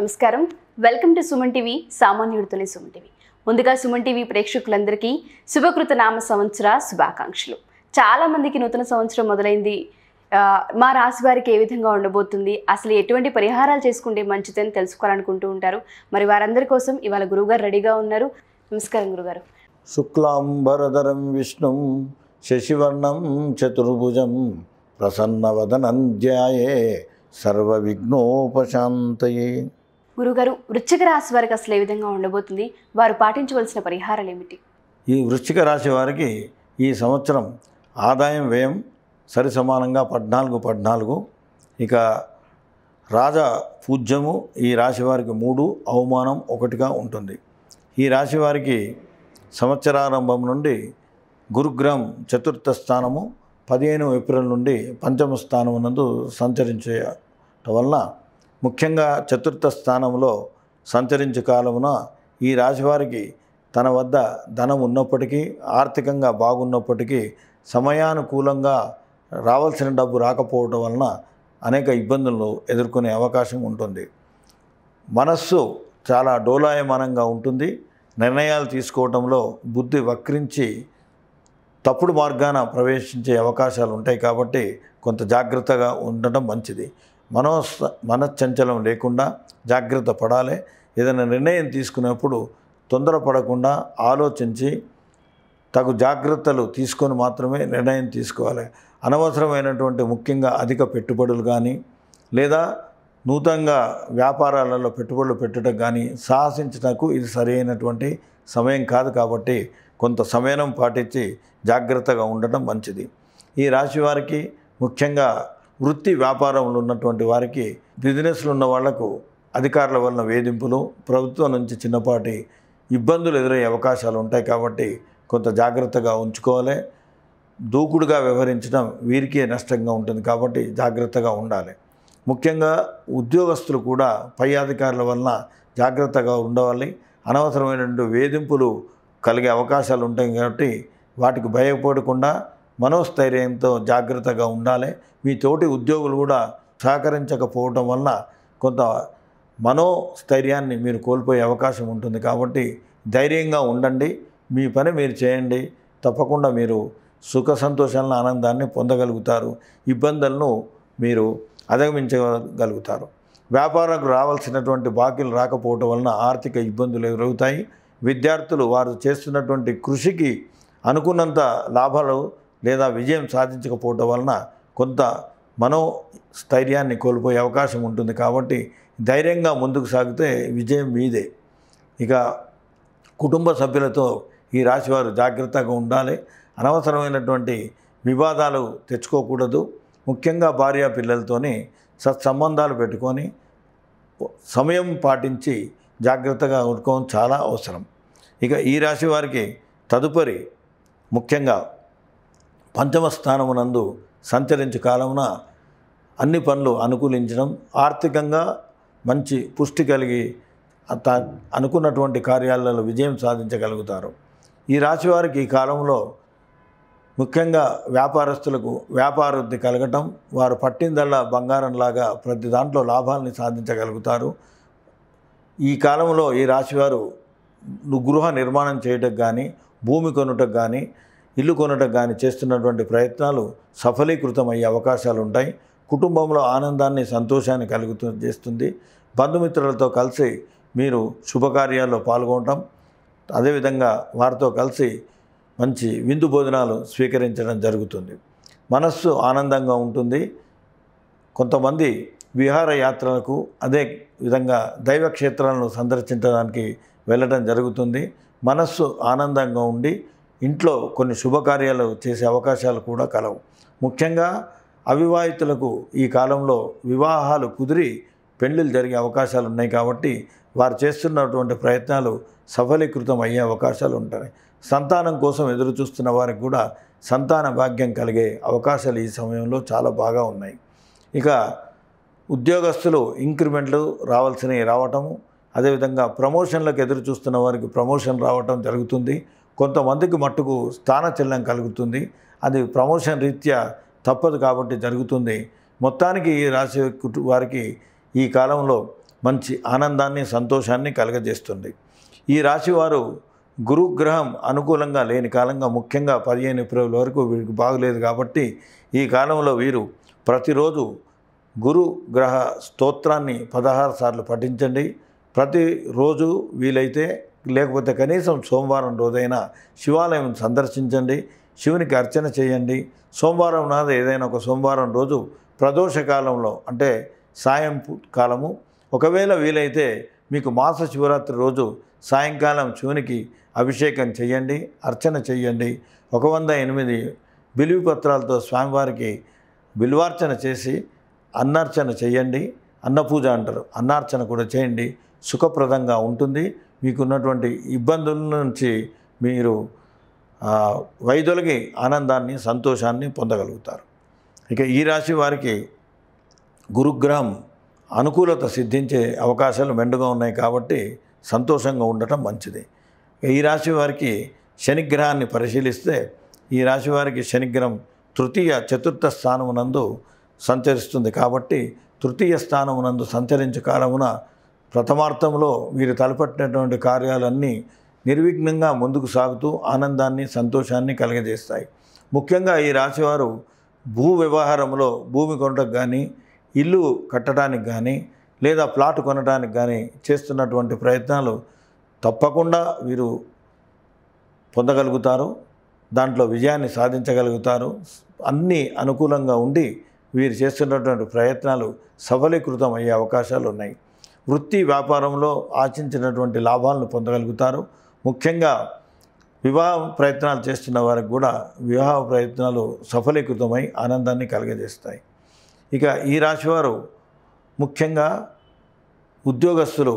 నమస్కారం welcome to Suman TV తొలి Suman TV ముందుగా సుమన్ టీవీ ప్రేక్షకులందరికీ శుభకృత నామ సంవత్సర శుభాకాంక్షలు చాలామందికి నూతన సంవత్సరం మొదలైంది మా రాశి వారికి ఏ విధంగా ఉండబోతుంది అసలు ఎటువంటి పరిహారాలు చేసుకుంటే మంచిదని తెలుసుకోవాలనుకుంటూ ఉంటారు మరి వారందరి కోసం ఇవాళ గురువుగారు రెడీగా ఉన్నారు నమస్కారం గురుగారు శుక్లాంబరధరం విష్ణుం శశివర్ణం చతుర్భుజం ప్రసన్నవదనం ధ్యాయే సర్వవిఘ్నోపశాంతయే గురుగారు వృశ్చిక రాశి వారికి అసలు ఏ విధంగా ఉండబోతుంది వారు పాటించవలసిన పరిహారాలు ఏమిటి ఈ వృశ్చిక రాశి వారికి ఈ సంవత్సరం ఆదాయం వ్యయం సరి సమానంగా పద్నాలుగు పద్నాలుగు ఇక రాజ పూజ్యము ఈ రాశి వారికి మూడు అవమానం ఒకటిగా ఉంటుంది ఈ రాశి వారికి సంవత్సరారంభం నుండి గురుగ్రహం చతుర్థ స్థానము పదిహేను ఏప్రిల్ నుండి పంచమ స్థానం నందు సంచరించే వలన ముఖ్యంగా చతుర్థ స్థానంలో సంచరించు కాలమున ఈ రాశివారికి తన వద్ద ధనం ఉన్నప్పటికీ ఆర్థికంగా బాగున్నప్పటికీ సమయానుకూలంగా రావాల్సిన డబ్బు రాకపోవటం వలన అనేక ఇబ్బందులు ఎదుర్కొనే అవకాశం ఉంటుంది మనస్సు చాలా డోలాయమానంగా ఉంటుంది నిర్ణయాలు తీసుకోవడంలో బుద్ధి వక్రించి తప్పుడు మార్గాన ప్రవేశించే అవకాశాలు ఉంటాయి కాబట్టి కొంత జాగ్రత్తగా ఉండటం మంచిది మనో మనశ్చంచలం లేకుండా జాగ్రత్త పడాలి ఏదైనా నిర్ణయం తీసుకునేప్పుడు తొందరపడకుండా ఆలోచించి తగు జాగ్రత్తలు తీసుకొని మాత్రమే నిర్ణయం తీసుకోవాలి అనవసరమైనటువంటి ముఖ్యంగా అధిక పెట్టుబడులు కానీ లేదా నూతనంగా వ్యాపారాలలో పెట్టుబడులు పెట్టడం కానీ సాహసించటకు ఇది సరైనటువంటి సమయం కాదు కాబట్టి కొంత సమయం పాటించి జాగ్రత్తగా ఉండటం మంచిది ఈ రాశి వారికి ముఖ్యంగా వృత్తి వ్యాపారంలో ఉన్నటువంటి వారికి బిజినెస్లు ఉన్న వాళ్లకు అధికారుల వలన వేధింపులు ప్రభుత్వం నుంచి చిన్నపాటి ఇబ్బందులు ఎదురయ్యే అవకాశాలు ఉంటాయి కాబట్టి కొంత జాగ్రత్తగా ఉంచుకోవాలి దూకుడుగా వ్యవహరించడం వీరికే నష్టంగా ఉంటుంది కాబట్టి జాగ్రత్తగా ఉండాలి ముఖ్యంగా ఉద్యోగస్తులు కూడా పై అధికారుల వలన జాగ్రత్తగా ఉండవాలి అనవసరమైనటువంటి వేధింపులు కలిగే అవకాశాలు ఉంటాయి కాబట్టి వాటికి భయపడకుండా మనోస్థైర్యంతో జాగ్రత్తగా ఉండాలి మీ తోటి ఉద్యోగులు కూడా సహకరించకపోవడం వలన కొంత మనోస్థైర్యాన్ని మీరు కోల్పోయే అవకాశం ఉంటుంది కాబట్టి ధైర్యంగా ఉండండి మీ పని మీరు చేయండి తప్పకుండా మీరు సుఖ సంతోషాలను ఆనందాన్ని పొందగలుగుతారు ఇబ్బందులను మీరు అధిగమించగలుగుతారు వ్యాపారాలకు రావాల్సినటువంటి బాకీలు రాకపోవటం వలన ఆర్థిక ఇబ్బందులు ఎదురవుతాయి విద్యార్థులు వారు చేస్తున్నటువంటి కృషికి అనుకున్నంత లాభాలు లేదా విజయం సాధించకపోవటం వలన కొంత మనో స్థైర్యాన్ని కోల్పోయే అవకాశం ఉంటుంది కాబట్టి ధైర్యంగా ముందుకు సాగితే విజయం మీదే ఇక కుటుంబ సభ్యులతో ఈ రాశివారు జాగ్రత్తగా ఉండాలి అనవసరమైనటువంటి వివాదాలు తెచ్చుకోకూడదు ముఖ్యంగా భార్య పిల్లలతోని సత్సంబంధాలు పెట్టుకొని సమయం పాటించి జాగ్రత్తగా ఉండుకోవడం చాలా అవసరం ఇక ఈ రాశి వారికి తదుపరి ముఖ్యంగా పంచమ స్థానమునందు సంచరించే కాలమున అన్ని పనులు అనుకూలించడం ఆర్థికంగా మంచి పుష్టి కలిగి తా అనుకున్నటువంటి కార్యాలలో విజయం సాధించగలుగుతారు ఈ రాశివారికి ఈ కాలంలో ముఖ్యంగా వ్యాపారస్తులకు వ్యాపారవృద్ధి కలగటం వారు పట్టిందల్లా బంగారంలాగా ప్రతి దాంట్లో లాభాలని సాధించగలుగుతారు ఈ కాలంలో ఈ రాశివారు గృహ నిర్మాణం చేయటం కానీ భూమి కొనుటకు కానీ ఇల్లు కొనడం కానీ చేస్తున్నటువంటి ప్రయత్నాలు సఫలీకృతం అయ్యే అవకాశాలు ఉంటాయి కుటుంబంలో ఆనందాన్ని సంతోషాన్ని కలుగుతూ చేస్తుంది బంధుమిత్రులతో కలిసి మీరు శుభకార్యాల్లో పాల్గొనటం అదేవిధంగా వారితో కలిసి మంచి విందు భోజనాలు స్వీకరించడం జరుగుతుంది మనస్సు ఆనందంగా ఉంటుంది కొంతమంది విహారయాత్రలకు అదే విధంగా దైవక్షేత్రాలను సందర్శించడానికి వెళ్ళడం జరుగుతుంది మనస్సు ఆనందంగా ఉండి ఇంట్లో కొన్ని శుభకార్యాలు చేసే అవకాశాలు కూడా కలవు ముఖ్యంగా అవివాహితులకు ఈ కాలంలో వివాహాలు కుదిరి పెళ్ళిళ్ళు జరిగే అవకాశాలు ఉన్నాయి కాబట్టి వారు చేస్తున్నటువంటి ప్రయత్నాలు సఫలీకృతం అయ్యే అవకాశాలు ఉంటాయి సంతానం కోసం ఎదురు చూస్తున్న వారికి కూడా సంతాన భాగ్యం కలిగే అవకాశాలు ఈ సమయంలో చాలా బాగా ఉన్నాయి ఇక ఉద్యోగస్తులు ఇంక్రిమెంట్లు రావాల్సినవి రావటము అదేవిధంగా ప్రమోషన్లకు ఎదురు చూస్తున్న వారికి ప్రమోషన్ రావటం జరుగుతుంది కొంతమందికి మట్టుకు స్థాన స్థానచలనం కలుగుతుంది అది ప్రమోషన్ రీత్యా తప్పదు కాబట్టి జరుగుతుంది మొత్తానికి ఈ రాశి వారికి ఈ కాలంలో మంచి ఆనందాన్ని సంతోషాన్ని కలగజేస్తుంది ఈ రాశివారు గురుగ్రహం అనుకూలంగా లేని కాలంగా ముఖ్యంగా పదిహేను ఏప్రిల్ వరకు వీరికి బాగలేదు కాబట్టి ఈ కాలంలో వీరు ప్రతిరోజు గురు గ్రహ స్తోత్రాన్ని పదహారు సార్లు పఠించండి ప్రతిరోజు వీలైతే లేకపోతే కనీసం సోమవారం రోజైనా శివాలయం సందర్శించండి శివునికి అర్చన చేయండి సోమవారం నాది ఏదైనా ఒక సోమవారం రోజు ప్రదోషకాలంలో అంటే సాయం కాలము ఒకవేళ వీలైతే మీకు మాస శివరాత్రి రోజు సాయంకాలం శివునికి అభిషేకం చేయండి అర్చన చేయండి ఒక వంద ఎనిమిది బిలివి పత్రాలతో స్వామివారికి బిల్వార్చన చేసి అన్నార్చన చేయండి అన్నపూజ అంటారు అన్నార్చన కూడా చేయండి సుఖప్రదంగా ఉంటుంది మీకున్నటువంటి ఇబ్బందుల నుంచి మీరు వైదొలిగి ఆనందాన్ని సంతోషాన్ని పొందగలుగుతారు ఇక ఈ రాశి వారికి గురుగ్రహం అనుకూలత సిద్ధించే అవకాశాలు మెండుగా ఉన్నాయి కాబట్టి సంతోషంగా ఉండటం మంచిది ఈ రాశి వారికి శనిగ్రహాన్ని పరిశీలిస్తే ఈ రాశి వారికి శనిగ్రహం తృతీయ చతుర్థ స్థానమునందు సంచరిస్తుంది కాబట్టి తృతీయ స్థానమునందు సంచరించే కాలమున ప్రథమార్థంలో వీరు తలపెట్టినటువంటి కార్యాలన్నీ నిర్విఘ్నంగా ముందుకు సాగుతూ ఆనందాన్ని సంతోషాన్ని కలగజేస్తాయి ముఖ్యంగా ఈ రాశివారు భూ వ్యవహారంలో భూమి కొనటకు కానీ ఇల్లు కట్టడానికి కానీ లేదా ప్లాట్ కొనడానికి కానీ చేస్తున్నటువంటి ప్రయత్నాలు తప్పకుండా వీరు పొందగలుగుతారు దాంట్లో విజయాన్ని సాధించగలుగుతారు అన్నీ అనుకూలంగా ఉండి వీరు చేస్తున్నటువంటి ప్రయత్నాలు సఫలీకృతం అయ్యే అవకాశాలు ఉన్నాయి వృత్తి వ్యాపారంలో ఆశించినటువంటి లాభాలను పొందగలుగుతారు ముఖ్యంగా వివాహ ప్రయత్నాలు చేస్తున్న వారికి కూడా వివాహ ప్రయత్నాలు సఫలీకృతమై ఆనందాన్ని కలిగజేస్తాయి ఇక ఈ రాశివారు ముఖ్యంగా ఉద్యోగస్తులు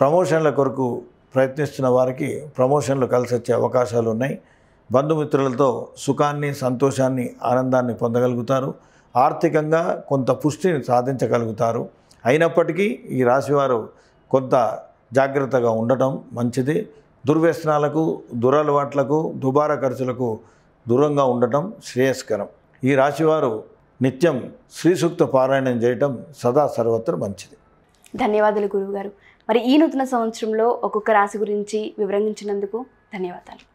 ప్రమోషన్ల కొరకు ప్రయత్నిస్తున్న వారికి ప్రమోషన్లు కలిసి వచ్చే అవకాశాలు ఉన్నాయి బంధుమిత్రులతో సుఖాన్ని సంతోషాన్ని ఆనందాన్ని పొందగలుగుతారు ఆర్థికంగా కొంత పుష్టిని సాధించగలుగుతారు అయినప్పటికీ ఈ రాశివారు కొంత జాగ్రత్తగా ఉండటం మంచిది దుర్వ్యసనాలకు దురలవాట్లకు దుబారా ఖర్చులకు దూరంగా ఉండటం శ్రేయస్కరం ఈ రాశివారు నిత్యం శ్రీ సూక్త పారాయణం చేయటం సదా సర్వత్ర మంచిది ధన్యవాదాలు గురువుగారు మరి ఈ నూతన సంవత్సరంలో ఒక్కొక్క రాశి గురించి వివరించినందుకు ధన్యవాదాలు